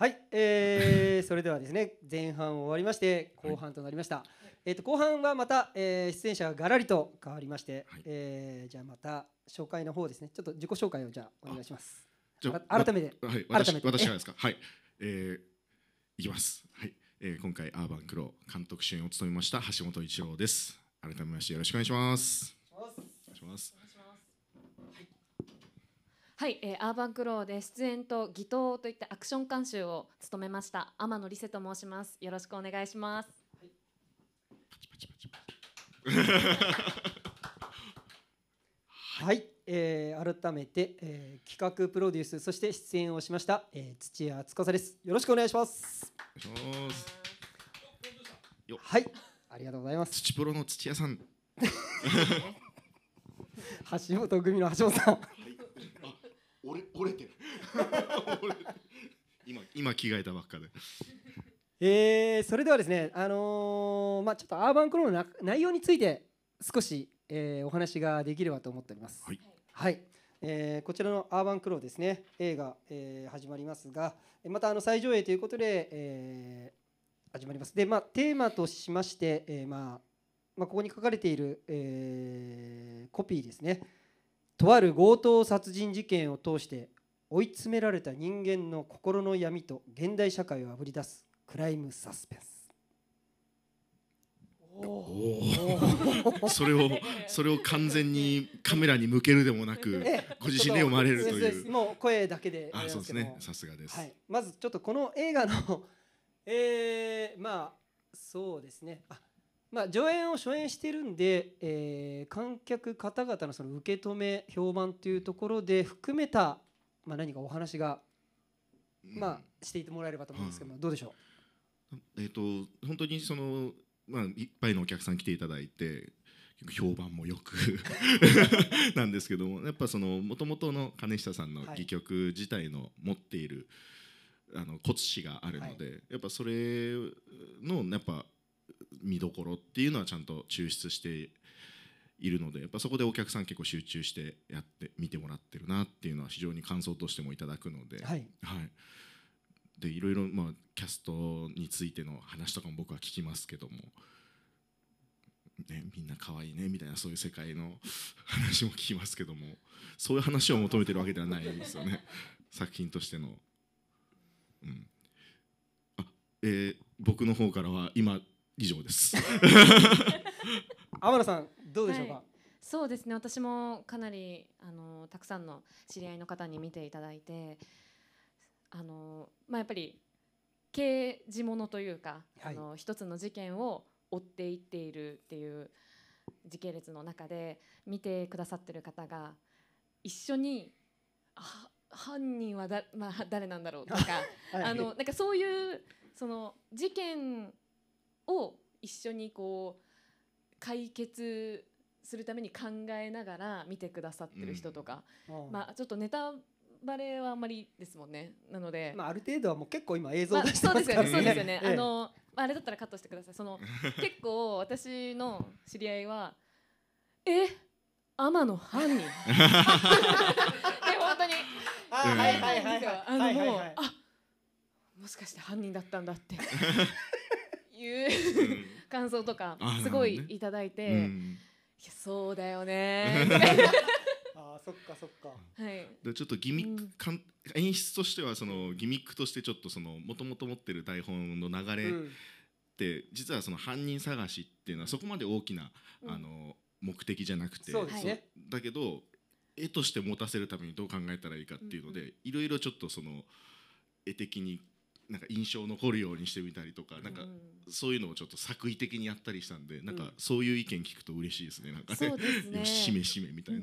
はい、えー、それではですね前半終わりまして後半となりました、はい、えー、と後半はまた、えー、出演者ががらりと変わりまして、はい、えー、じゃあまた紹介の方ですねちょっと自己紹介をじゃあお願いします改めて、はい、改めて私がですかはい、えー、いきますはい、えー、今回アーバンクロー監督主演を務めました橋本一郎です改めましてよろしくお願いしますお願いしますはい、えー、アーバンクローで出演と義闘といったアクション監修を務めました天野理瀬と申します。よろしくお願いします。はい、はい、えー、改めて、えー、企画プロデュースそして出演をしました、えー、土屋司です。よろしくお願いします。はい、ありがとうございます。土プロの土屋さん。橋本組の橋本さん。今今着替えたばっかで。えー、それではですね、あのー、まあ、ちょっとアーバンクローの内容について少し、えー、お話ができればと思っております。はい、はいえー、こちらのアーバンクローですね映画、えー、始まりますがまたあの再上映ということで、えー、始まりますで、まあ、テーマとしまして、えーまあまあ、ここに書かれている、えー、コピーですねとある強盗殺人事件を通して追い詰められた人間の心の闇と現代社会をあぶり出すクライムサスペンス。それをそれを完全にカメラに向けるでもなく、ご自身で読まれるという。もう声だけで。あ、そうですね。さすがです、はい、まずちょっとこの映画の、えー、まあそうですね。あ、まあ上演を初演してるんで、えー、観客方々のその受け止め評判というところで含めたまあ、何かお話が、まあ、していてもらえればと思うんですけど、うん、どうでしょう、えーと、本当にその、まあ、いっぱいのお客さん来ていただいて評判もよく なんですけどもやっぱそのもともとの金下さんの戯曲自体の持っている、はい、あの骨子があるので、はい、やっぱそれのやっぱ見どころっていうのはちゃんと抽出しているのでやっぱそこでお客さん結構集中してやって見てもらってるなっていうのは非常に感想としてもいただくので。はい、はいでいろいろ、まあ、キャストについての話とかも僕は聞きますけども、ね、みんな可愛いねみたいなそういう世界の 話も聞きますけどもそういう話を求めてるわけではないですよね 作品としての。うん、あえー、僕の方からは今以上です。天野さんどうでしょうか、はい、そうですね私もかなりあのたくさんの知り合いの方に見ていただいてあの、まあ、やっぱり刑事ものというか、はい、あの一つの事件を追っていっているっていう時系列の中で見てくださってる方が一緒に犯人はだ、まあ、誰なんだろうとか、はい、あのなんかそういうその事件を一緒にこう解決するために考えながら見てくださってる人とか、うん、まあちょっとネタバレはあんまりですもんねなので、まあ、ある程度はもう結構今映像出してますからね、まあ、そうですよねあのあれだったらカットしてくださいその 結構私の知り合いはえ天野犯人で本当にはいはいはいあのあもしかして犯人だったんだって いう感想とかすごいいただいて、ねうん、いやそうだよね あそっかそっか、はい、でちょっとギミック、かん演出としてはそのギミックとしてちょっとそのもともと持ってる台本の流れって、うん、実はその犯人探しっていうのはそこまで大きな、うん、あの目的じゃなくて、そうです、ね、だけど絵として持たせるためにどう考えたらいいかっていうので、いろいろちょっとその絵的になんか印象残るようにしてみたりとかなんかそういうのをちょっと作為的にやったりしたんでなんかそういう意見聞くと嬉しいですねなんかねねししめしめみたいな。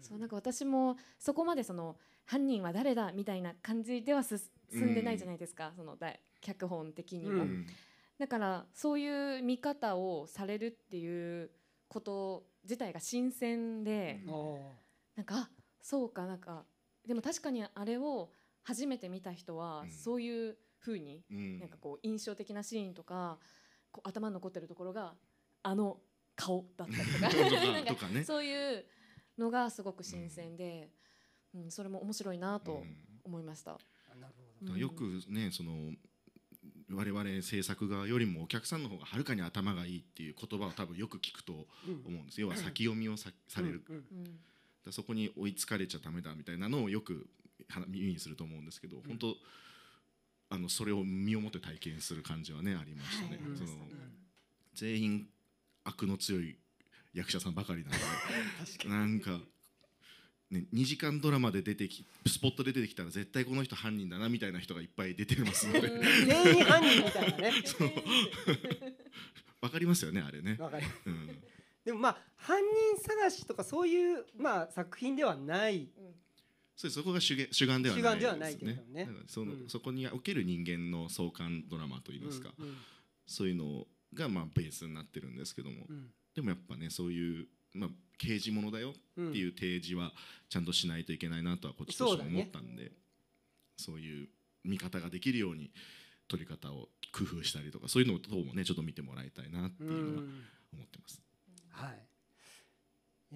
そうなんか私もそこまでその犯人は誰だみたいな感じでは進んでないじゃないですか、その脚本的にも、だからそういう見方をされるっていうこと自体が新鮮で、うなんかそうかなんかでも確かにあれを初めて見た人はそういうふうになんかこう印象的なシーンとかこう頭に残ってるところがあの顔だったりとか なんかそういうのがすごく新鮮で、うん、それも面白いなと思いました。うん、よくねその我々制作側よりもお客さんの方がはるかに頭がいいっていう言葉を多分よく聞くと思うんです、要は先読みをさ,、される、うんうん、そこに追いつかれちゃダメだみたいなのをよく耳にすると思うんですけど、本当あのそれを身をもって体験する感じはねありましたね。はい、その、ね、全員悪の強い役者さんばかりなので なんか、ね、2時間ドラマで出てきスポットで出てきたら絶対この人犯人だなみたいな人がいっぱい出てますので全員犯人みたいなね。わかりますよねあれね。うん、でもまあ犯人探しとかそういうまあ作品ではないそそこが主主眼ではないですね。ねその、うん、そこにおける人間の相関ドラマといいますか、うんうん、そういうのがまあベースになってるんですけども、うん、でもやっぱねそういうまあ刑事ものだよっていう提示はちゃんとしないといけないなとはこっちとしても思ったんで、そう、ね,、いう見方ができるように撮り方を工夫したりとかそういうのをどうもねちょっと見てもらいたいなっていうのは思ってます。はい。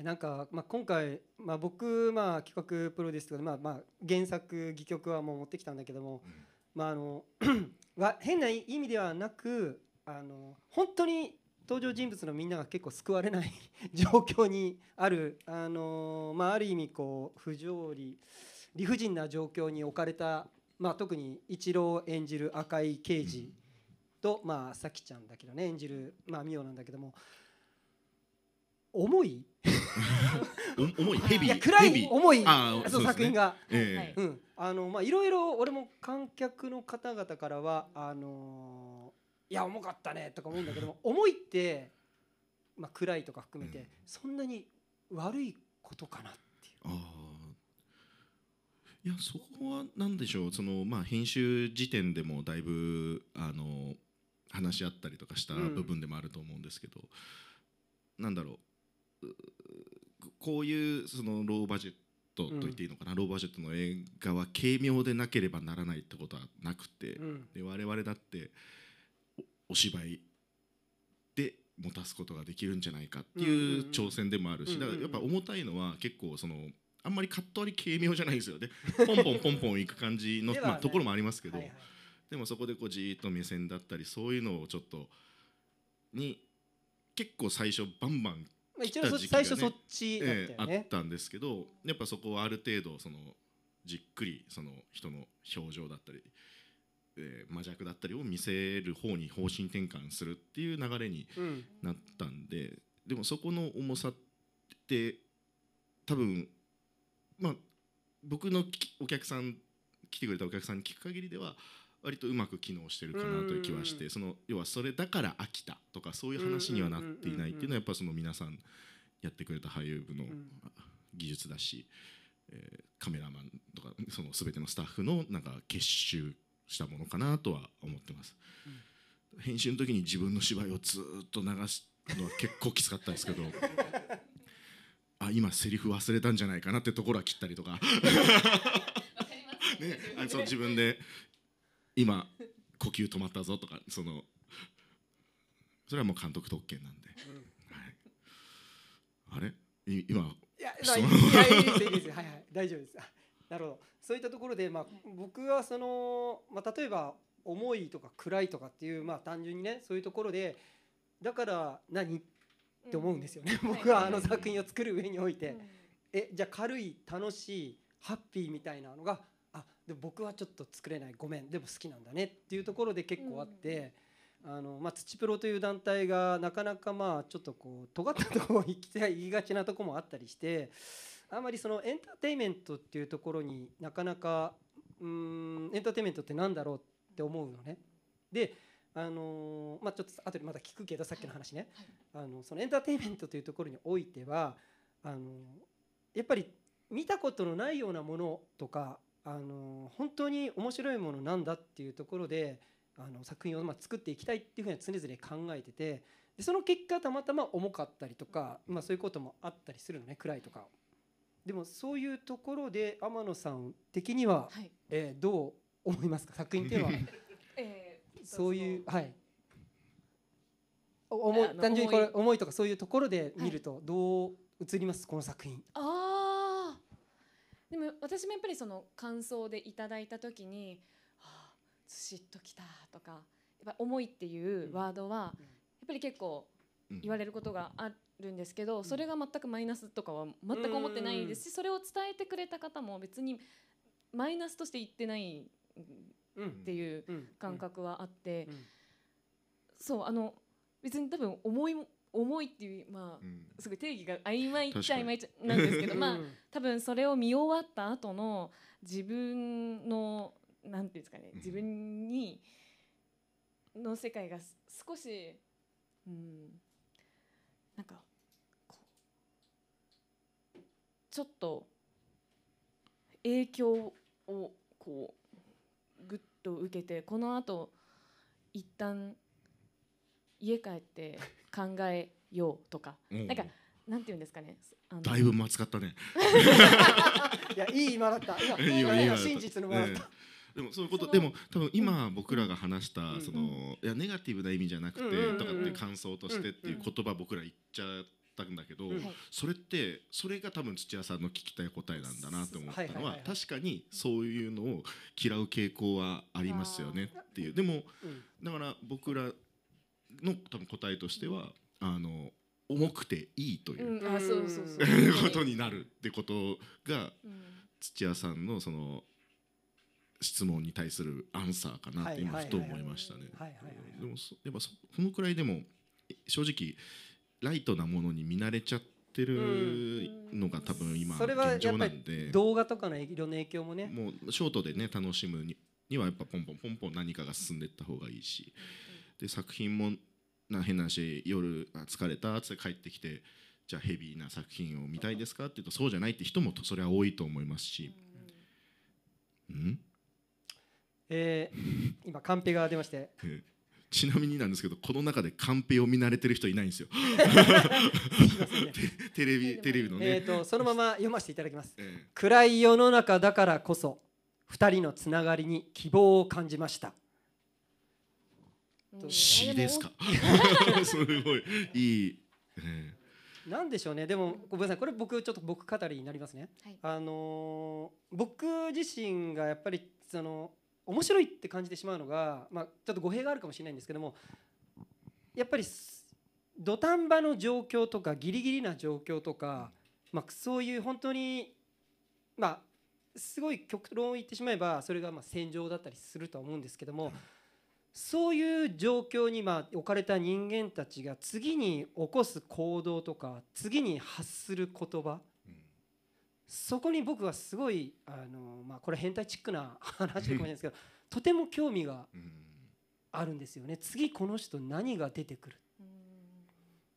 なんか、まあ、今回、まあ、僕、まあ、企画プロデュースとかで、まあまあ、原作戯曲はもう持ってきたんだけども、うん、まあ、あの 変な意味ではなくあの本当に登場人物のみんなが結構救われない 状況にある、あのまあ、ある意味こう不条理理不尽な状況に置かれた、まあ、特に一郎演じる赤い刑事と、まあ、咲ちゃんだけどね演じる、まあ、なんだけども。重い 重いヘビいや暗い重いあそう、ね、作品が、えー、うん、あのまあいろいろ俺も観客の方々からはあのー、いや重かったねとか思うんだけども 重いってまあ暗いとか含めて、うん、そんなに悪いことかなっていう。いやそこは何でしょうその、まあ、編集時点でもだいぶあの話し合ったりとかした部分でもあると思うんですけど、うん、なんだろうこういうそのローバジェットと言っていいのかな、うん、ローバジェットの映画は軽妙でなければならないってことはなくて、うん、で我々だってお芝居で持たすことができるんじゃないかっていう挑戦でもあるしだからやっぱ重たいのは結構そのあんまりカット割り軽妙じゃないですよね ポンポンポンポンいく感じの、ね、まあ、ところもありますけど、はいはい、でもそこでこうじっと目線だったりそういうのをちょっとに結構最初バンバンまあ、一応、ね、最初そっちだった、ねえー、あったんですけどやっぱそこはある程度そのじっくりその人の表情だったり、えー、魔弱だったりを見せる方に方針転換するっていう流れになったんで、うん、でもそこの重さって多分まあ僕のお客さん来てくれたお客さんに聞く限りでは割とうまく機能してるかなという気はして、うん、その要はそれだから飽きたとかそういう話にはなっていないっていうのはやっぱその皆さんやってくれた俳優部の技術だし、えー、カメラマンとかその全てのスタッフのなんか結集したものかなとは思ってます。うん、編集の時に自分の芝居をずっと流すのは結構きつかったですけど あ今セリフ忘れたんじゃないかなってところは切ったりとか ね、あそう自分で今呼吸止まったぞとかそのそれはもう監督特権なんで、はい、あれ今い今いやいいですいいですはいはい 大丈夫ですなるほどそういったところで、まあ、僕はその、まあ、例えば重いとか暗いとかっていう、まあ、単純にねそういうところでだから何って思うんですよね、うん、僕はあの作品を作る上において、うん、えじゃあ軽い楽しいハッピーみたいなのがで僕はちょっと作れないごめんでも好きなんだねっていうところで結構あって、うん、あのまあ、土プロという団体がなかなかまあちょっとこう尖ったところに行き言いがちなとこもあったりしてあんまりそのエンターテインメントっていうところになかなかうんエンターテインメントってなんだろうって思うのね。であのー、まあ、ちょっと後でまた聞くけどさっきの話ね、はいはい、あのそのエンターテインメントというところにおいてはあのやっぱり見たことのないようなものとかあの本当に面白いものなんだっていうところであの作品をま作っていきたいっていうふうには常々考えててでその結果たまたま重かったりとか、まあ、そういうこともあったりするのね暗いとか。でもそういうところで天野さん的には、はい、えー、どう思いますか作品っていうのは、えー、そういうはい単純にこれ思いとかそういうところで見るとどう映ります、はい、この作品。あでも私もやっぱりその感想でいただいた時に「はあずしっときた」とか「やっぱ思い」っていうワードはやっぱり結構言われることがあるんですけどそれが全くマイナスとかは全く思ってないですしそれを伝えてくれた方も別にマイナスとして言ってないっていう感覚はあってそうあの別に多分思い重いっていうまあ、すごい定義が曖昧っちゃ曖昧っちゃなんですけどまあ多分それを見終わった後の自分のなんていうんですかね自分にの世界が少し、うん、なんかちょっと影響をこうぐっと受けてこのあと一旦家帰って考えようとか、なんかなんていうんですかねだいぶまつかったねいやいい今だった いいいや真実のでもそういうことでも多分今僕らが話した、そのいやネガティブな意味じゃなくて、とかって感想としてっていう言葉僕ら言っちゃったんだけど、それってそれが多分土屋さんの聞きたい答えなんだなと思ったのは,、確かにそういうのを嫌う傾向はありますよねっていうでも、だから僕らの多分答えとしてはあの重くていいという,、あそうそうそう ことになるってことが、土屋さんのその質問に対するアンサーかなって今ふと思いましたね。でもやっぱそのくらいでも正直ライトなものに見慣れちゃってるのが多分今現状なんで、動画とかの色の影響もねもうショートでね楽しむにはやっぱポンポンポンポン何かが進んでいった方がいいし。うで作品もな変な話夜疲れたっつて帰ってきてじゃあヘビーな作品を見たいですかって言うとそうじゃないって人もそれは多いと思いますし。うんえー、今カンペが出まして、えー、ちなみになんですけどこの中でカンペを見慣れてる人いないんですよ テレビテレビのね、えーと、そのまま読ませていただきます、えー、暗い世の中だからこそ2人のつながりに希望を感じました詩ですかすごいいい、なんでしょうねでもごめんなさいこれ僕ちょっと僕語りになりますね、はい、あのー、僕自身がやっぱりその面白いって感じてしまうのが、まあ、ちょっと語弊があるかもしれないんですけどもやっぱり土壇場の状況とかギリギリな状況とか、まあ、そういう本当にまあすごい極論を言ってしまえばそれがまあ戦場だったりするとは思うんですけども、そういう状況に置かれた人間たちが次に起こす行動とか次に発する言葉、うん、そこに僕はすごいあの、まあ、これ変態チックな話かもしれないですけどとても興味があるんですよね次この人何が出てくる、うん、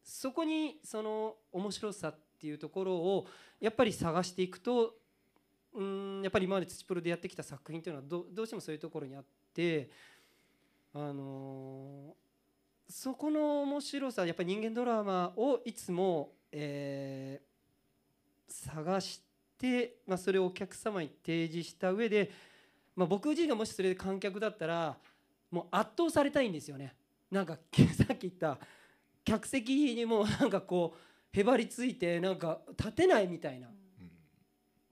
そこにその面白さっていうところをやっぱり探していくとうんやっぱり今まで土プロでやってきた作品というのはどうしてもそういうところにあって。あのー、そこの面白さやっぱり人間ドラマをいつも、えー、探して、まあ、それをお客様に提示した上で、まあ、僕自身がもしそれで観客だったらもう圧倒されたいんですよね。なんかさっき言った客席にもなんかこうへばりついてなんか立てないみたいな、うん、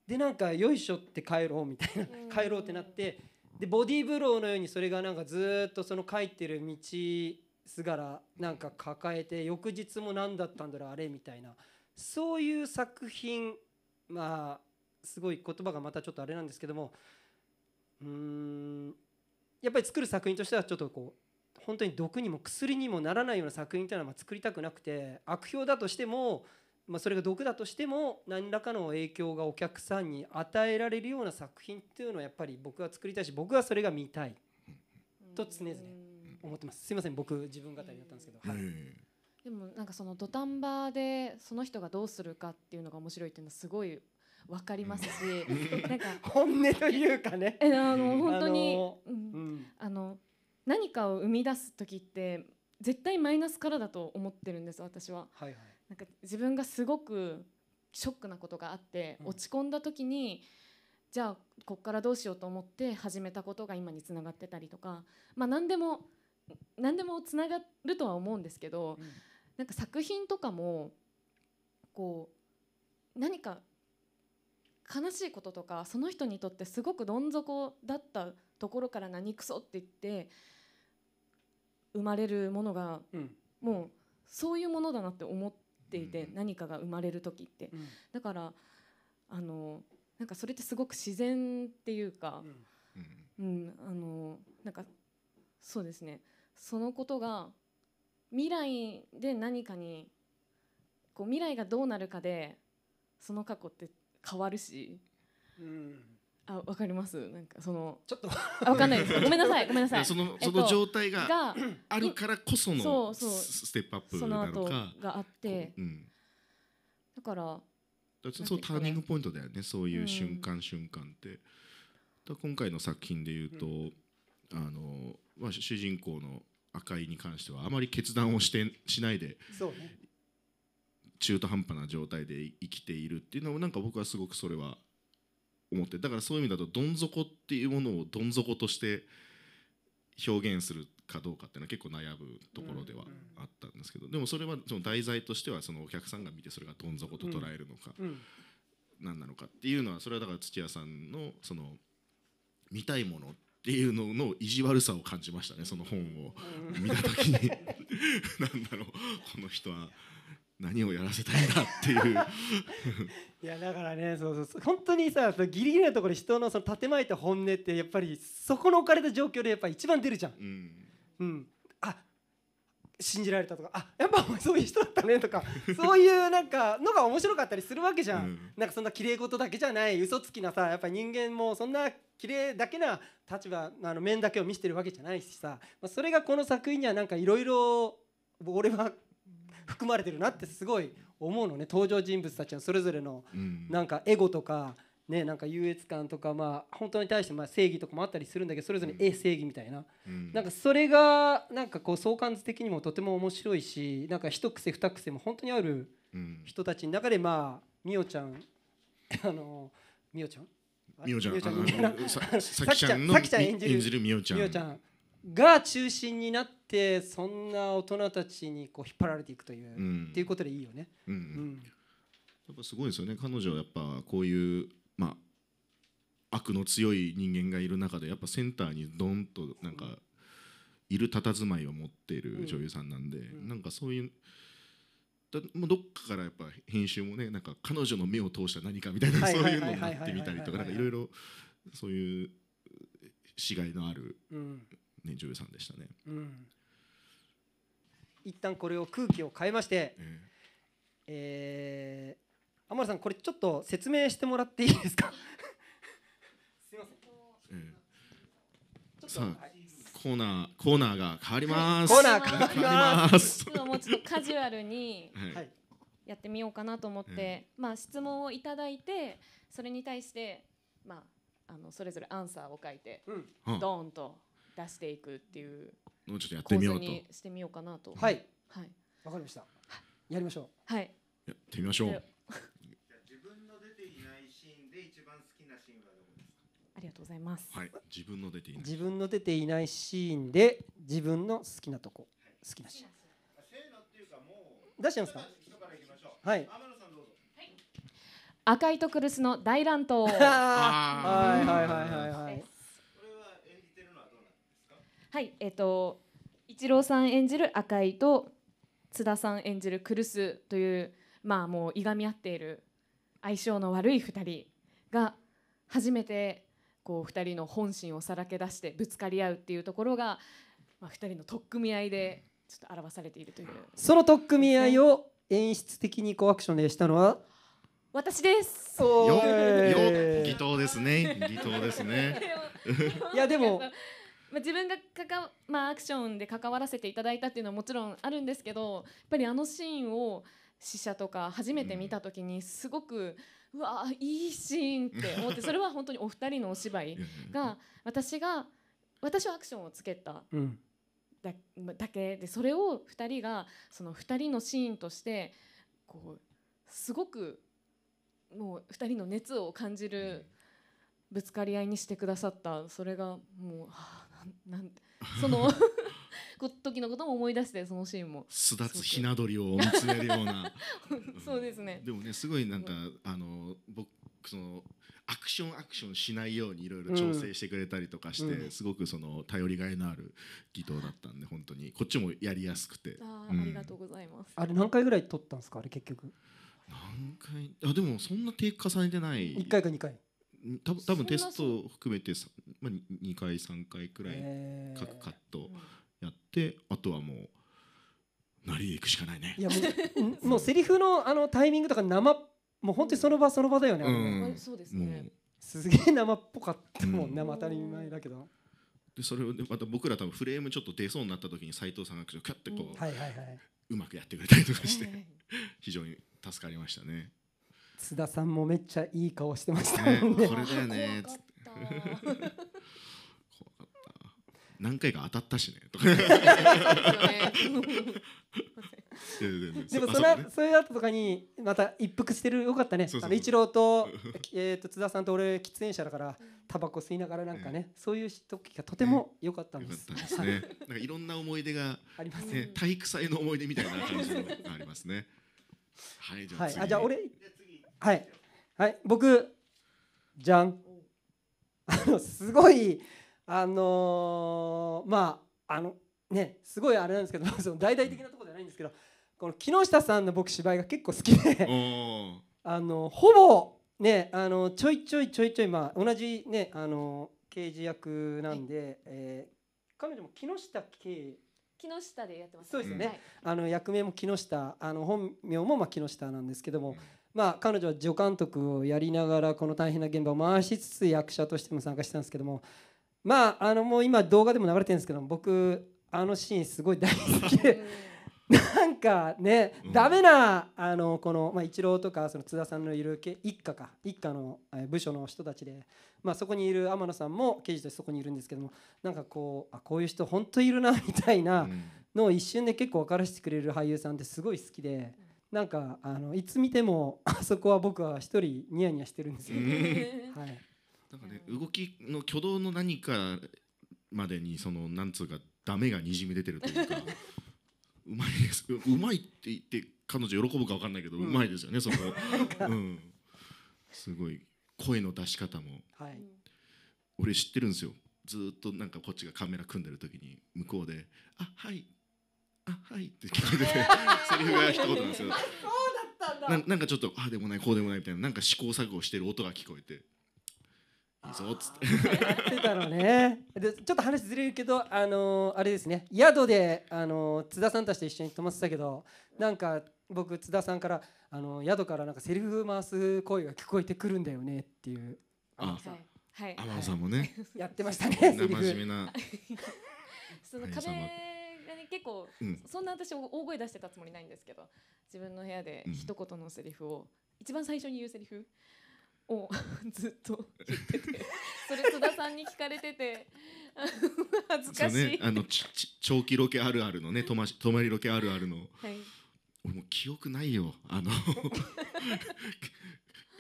でなんかよいしょって帰ろうみたいな、帰ろうってなってでボディーブローのようにそれがなんかずっとその書いてる道すがらなんか抱えて翌日も何だったんだろうあれみたいなそういう作品まあすごい言葉がまたちょっとあれなんですけどもうんやっぱり作る作品としてはちょっとこう本当に毒にも薬にもならないような作品というのはま作りたくなくて悪評だとしてもまあ、それが毒だとしても何らかの影響がお客さんに与えられるような作品っていうのはやっぱり僕は作りたいし僕はそれが見たいと常々思ってますすいません僕自分語りだったんですけど、はい、でもなんかその土壇場でその人がどうするかっていうのが面白いっていうのはすごい分かりますしなんか本音というかね えあの本当に、あのーうん、あの何かを生み出す時って絶対マイナスからだと思ってるんです私は。はいはいなんか自分がすごくショックなことがあって落ち込んだ時に、じゃあこっからどうしようと思って始めたことが今につながってたりとか、まあ、何でも何でもつながるとは思うんですけど、うん、なんか作品とかもこう何か悲しいこととかその人にとってすごくどん底だったところから何クソって言って生まれるものが、もうそういうものだなって思って。ていて、何かが生まれる時って、だからあのなんかそれってすごく自然っていうか、うん、あのなんかそうですねそのことが未来で何かにこう未来がどうなるかでその過去って変わるし、うん、あわかりますなんかそのちょっとわかんないです ごめんなさいごめんなさいそのその状態があるからこそのステップアップなのかがあって、うん、だからそうターニングポイントだよねそういう瞬間瞬間って、う今回の作品でいうと、あのまあ、主人公の赤いに関してはあまり決断をしてしないで、そうね。中途半端な状態で生きているっていうのもなんか僕はすごくそれは思ってだからそういう意味だとどん底っていうものをどん底として表現するかどうかっていうのは結構悩むところではあったんですけど、でもそれはその題材としてはそのお客さんが見てそれがどん底と捉えるのか、何なのかっていうのはそれはだから土屋さんのその見たいものっていうのの意地悪さを感じましたねその本を見た時に何 だろうこの人は何をやらせたいんだっていう いやだからねそうそうそう本当にさギリギリのところ人のその建前と本音ってやっぱりそこの置かれた状況でやっぱ一番出るじゃん。うん、うん、あ信じられたとかあやっぱそういう人だったねとか そういうなんかのが面白かったりするわけじゃん、うん、なんかそんな綺麗事だけじゃない嘘つきなさやっぱ人間もそんな綺麗だけな立場あの面だけを見せてるわけじゃないしさ、まあ、それがこの作品にはなんかいろいろ俺は含まれてるなってすごい思うのね登場人物たちのそれぞれのなんかエゴとか、ね、なんか優越感とか、まあ、本当に対してまあ正義とかもあったりするんだけどそれぞれえ正義みたいな,、なんかそれがなんかこう相関図的にもとても面白いしなんか一癖二癖も本当にある人たちの中でまあみおちゃん あのみおちゃんみおちゃん さきちゃん演じるみおちゃんが中心になっってそんな大人たちにこう引っ張られていくという、うん、っていうことでいいよね。うん、うん、やっぱすごいですよね彼女はやっぱこういうまあ悪の強い人間がいる中でやっぱセンターにドンとなんかいる佇まいを持っている女優さんなんで、うん、なんかそういうだどっかからやっぱ編集もねなんか彼女の目を通した何かみたいなそういうのをなってみたりとかなんかいろいろそういうしがいのある、ね、女優さんでしたね。うん一旦これを空気を変えまして、えん、えー、天野さんこれちょっと説明してもらっていいですか すいません、うん、さあ、はコーナーコーナーが変わります、コーナー変わります 今もうちょっとカジュアルに、はいやってみようかなと思って、うん、まあ、質問をいただいてそれに対して、まあ、あのそれぞれアンサーを書いて、うん、ドーンと出していくっていうのをちょっとやってみようと。してみようかなと。はい。はい。わかりました。やりましょう。はい。やってみましょう。自分の出ていないシーンで一番好きなシーンはどこですか。ありがとうございます。はい。自分の出ていない。自分の出ていないシーンで自分の好きなとこ、好きなシーン。出しちゃいますか。はい。赤いトクルスの大乱闘。はいはいはいはいはい。はいえっ、ー、と一郎さん演じる赤井と津田さん演じるクルスというまあもういがみ合っている相性の悪い2人が初めてこう2人の本心をさらけ出してぶつかり合うっていうところが、まあ、2人の取っ組み合いでちょっと表されているというその取っ組み合いを演出的にこうアクションでしたのは私です。よ、よ、偽当ですね。偽当ですね。いやでもまあ、自分がかか、まあ、アクションで関わらせていただいたっていうのはもちろんあるんですけどやっぱりあのシーンを死者とか初めて見た時にすごく、うん、うわいいシーンって思って それは本当にお二人のお芝居が私が私はアクションをつけた。だだけでそれを2人がその2人のシーンとしてこうすごくもう2人の熱を感じるぶつかり合いにしてくださったそれがもうはあなんその時のことも思い出してそのシーンも巣立つひな鳥を見つめるような そうですね、うん、でもねすごいなんか、うん、あの僕そのアクションアクションしないようにいろいろ調整してくれたりとかして、うん、すごくその頼りがいのある離島だったんで本当にこっちもやりやすくてあ,、ありがとうございますあれ何回ぐらい撮ったんですかあれ結局何回あでもそんな低下重ねてない1回か2回多分多分テストを含めて、まあ、2回3回くらい各カットやって、あとはもう。なりいくしかないね。いやもう もうセリフのあのタイミングとか生もう本当にその場その場だよね。うん、そうですね。すげえ生っぽかったもん、うん、生当たり前だけど。でそれをまた僕ら多分フレームちょっと出そうになった時に斎藤さんがキャッてこう、うんはいはいはい、うまくやってくれたりとかして、非常に助かりましたね。津田さんもめっちゃいい顔してましたね。これだよね。怖かった。何回か当たったしね。とかでもその、ね、それ後とかにまた一服してるよかったね。あの一郎と えっと津田さんと俺喫煙者だからタバコ吸いながらなんかね、そういう時がとても良かったんです。ね。なんかいろんな思い出がありますね。体育祭の思い出みたいな感じもありますね。はい、じゃあ、はい、あじゃあ俺はい、はい、僕じゃん あのすごいあのー、まああのねすごいあれなんですけど その大々的なところじゃないんですけどこの木下さんの僕芝居が結構好きで あのほぼねあのちょいちょいちょいちょいまあ同じねあの刑事役なんで、はい、えー、彼女も木下刑木下でやってます、ね、そうですよね、はい、あの役名も木下あの本名もまあ木下なんですけども、うんまあ、彼女は助監督をやりながらこの大変な現場を回しつつ役者としても参加してたんですけどもまああのもう今動画でも流れてるんですけど僕あのシーンすごい大好きでなんかね、うん、ダメなあのこの、まあ、イチローとかその津田さんのいる一家か一家の部署の人たちで、まあ、そこにいる天野さんも刑事としてそこにいるんですけどもなんかこうあこういう人本当いるなみたいなのを一瞬で結構分からせてくれる俳優さんってすごい好きで。うんなんかあのいつ見ても あそこは僕は一人ニヤニヤしてるんですよ、はい、なんかね動きの挙動の何かまでにそのなんつうかダメがにじみ出てるというか うまいですうまいって言って彼女喜ぶか分かんないけど、うまいですよねその。うん、すごい声の出し方も、はい、俺知ってるんですよずっとなんかこっちがカメラ組んでる時に向こうで「あはい」あはい」って聞こえててセリフが一言なんですよ。ななんかちょっとあでもないこうでもないみたいななんか試行錯誤してる音が聞こえていいぞっつってってたのねでちょっと話ずれるけどあのー、あれですね宿で、あのー、津田さんたちと一緒に泊まってたけどなんか僕津田さんからあの宿からなんかセリフ回す声が聞こえてくるんだよねっていうああ、はい、天野さんもね、はい、やってましたね真面目な その壁結構、うん、そんな私大声出してたつもりないんですけど自分の部屋で一言のセリフを、うん、一番最初に言うセリフを ずっと言ってて それ津田さんに聞かれてて 恥ずかしい、ね、あの長期ロケあるあるのね泊ま泊まりロケあるあるの、はい、俺も記憶ないよあの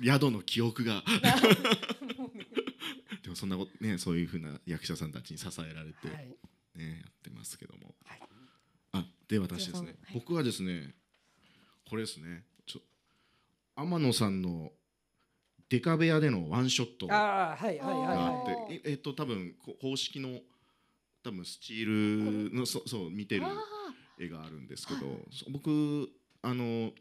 宿の記憶が。でもそんなことねそういうふうな役者さんたちに支えられて、ね、はい、やってますけども。はいあで私ですね、はい、僕はですねこれですねちょ天野さんのデカ部屋でのワンショットがあって、はいはい、えっと多分公式の多分スチールのそそう見てる絵があるんですけど僕あの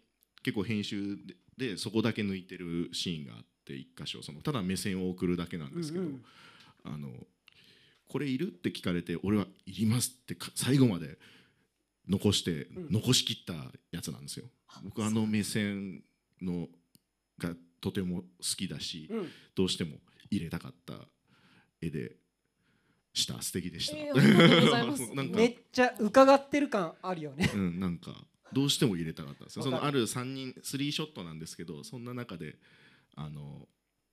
結構編集でそこだけ抜いてるシーンがあって一箇所そのただ目線を送るだけなんですけど、うんうん、あのこれいるって聞かれて俺はいりますって最後まで残して、残しきったやつなんですよ。僕あの目線のがとても好きだし、どうしても入れたかった絵でした素敵でした、えー、めっちゃ伺ってる感あるよね、うん、なんかどうしても入れたかったんですよそのある3人3ショットなんですけどそんな中であの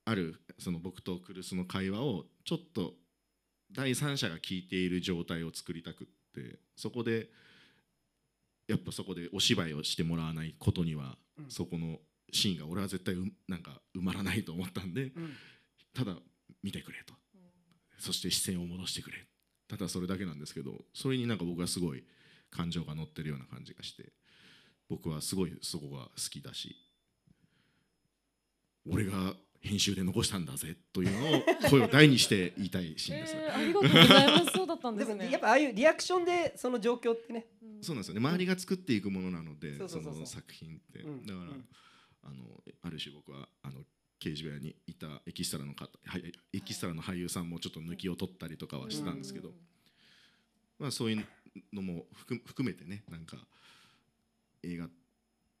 あるその僕とクルスの会話をちょっと第三者が聞いている状態を作りたくってそこでやっぱそこでお芝居をしてもらわないことには、そこのシーンが俺は絶対なんか埋まらないと思ったんで、ただ見てくれと、そして視線を戻してくれただそれだけなんですけどそれになんか僕はすごい感情が乗ってるような感じがして僕はすごいそこが好きだし俺が編集で残したんだぜというのを声を大にして言いたいシーンですね、えー、ありがとうございますそうだったんですね やっぱああいうリアクションでその状況ってね、そうなんですよね周りが作っていくものなのでその作品って、うん、だから、うん、あのある種僕はあの刑事部屋にいたエキストラの方エキストラの俳優さんもちょっと抜きを取ったりとかはしてたんですけど、まあそういうのも含めてねなんか映画っ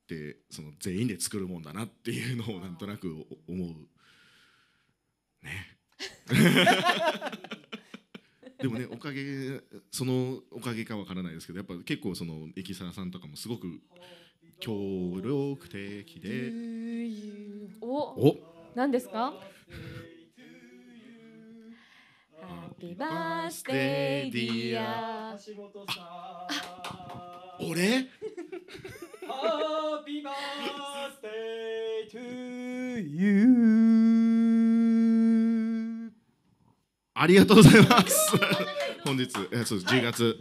てその全員で作るもんだなっていうのをなんとなく思うね でもねおかげそのおかげかわからないですけどやっぱ結構そのエキサラさんとかもすごく協力的でおお何ですか Happy b i 俺ありがとうございます。本日、えそうです10月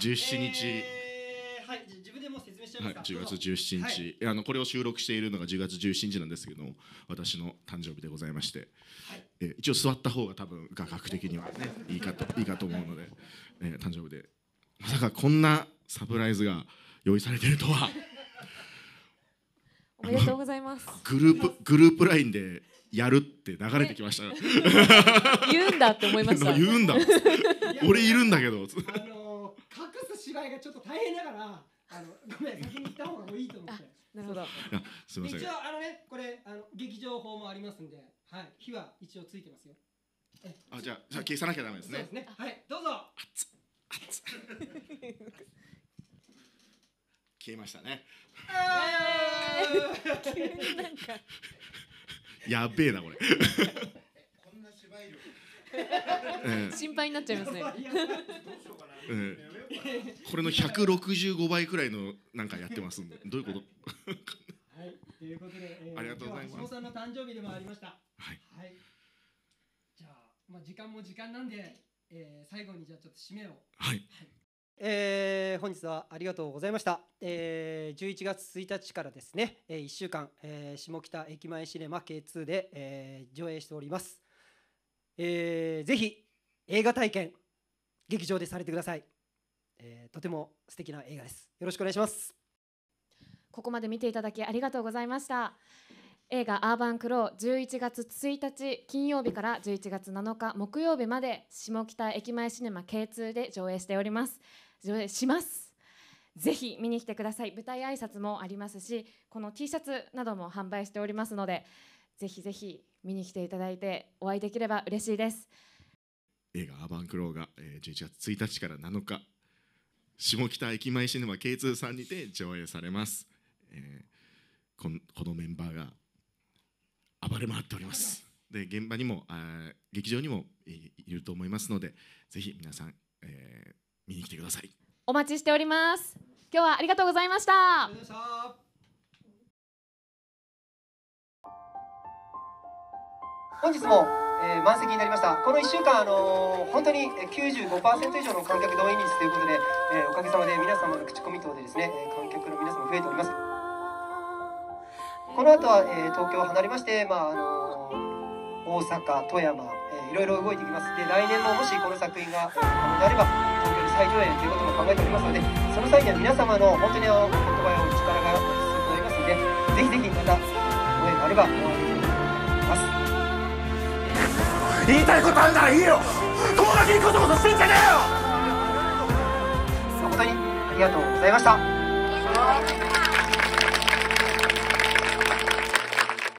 17日。えー、はい、自分でも説明しちゃますか。はい、10月17日、はい、あのこれを収録しているのが10月17日なんですけども、私の誕生日でございまして、はい、え一応座った方が多分画角的には、いいかといいかと思うので、えー、誕生日でまさかこんなサプライズが用意されてるとは。おめでとうございます。グループグループラインでやるって流れてきました。言うんだって思いました。言うんだ。俺いるんだけど。あの隠す芝居がちょっと大変だから、あのごめん先に行った方がいいと思って。なるほど。すみません。一応あのねこれあの劇場法もありますんで、はい、火は一応ついてますよ。あじゃあじゃあ消さなきゃダメですね。そうですね。はいどうぞ。熱熱。消えましたね。やべえなこれ。心配になっちゃいますね。これの百六十五倍くらいのなんかやってますんで、どういうこと？はい、ということで、えー、ありがとうございます。さんの誕生日でもありました。はい。はい、じゃあ、まあ時間も時間なんで、えー、最後にじゃあちょっと締めを。はい、はいえー、本日はありがとうございました、えー、11月1日からですね、えー、1週間、えー、下北駅前シネマ K2 で、えー、上映しております、えー、ぜひ映画体験劇場でされてください、えー、とても素敵な映画ですよろしくお願いしますここまで見ていただきありがとうございました映画「アーバンクロー」11月1日金曜日から11月7日木曜日まで下北駅前シネマ K2 で上映しております上映しますぜひ見に来てください舞台挨拶もありますしこの T シャツなども販売しておりますのでぜひぜひ見に来ていただいてお会いできれば嬉しいです映画「アーバンクローが」11月1日から7日下北駅前シネマ K2 さんにて上映されます、えー、このメンバーが暴れ回っておりますで現場にもあ劇場にもいると思いますのでぜひ皆さん、えー、見に来てくださいお待ちしております今日はありがとうございました本日も、えー、満席になりましたこの1週間、あのー、本当に95%以上の観客動員率ということで、えー、おかげさまで皆様の口コミ等でですね観客の皆様増えておりますこの後は、えー、東京を離れまして、まああのー、大阪富山、えー、いろいろ動いてきますで来年ももしこの作品が可能であれば東京に再上映ということも考えておりますのでその際には皆様の本当にあの言葉やお力が必要となりますのでぜひぜひまたご縁があればお会いできると思います言いたいことあるならいいよこんだけこそこそしてんじゃねえよ誠にありがとうございました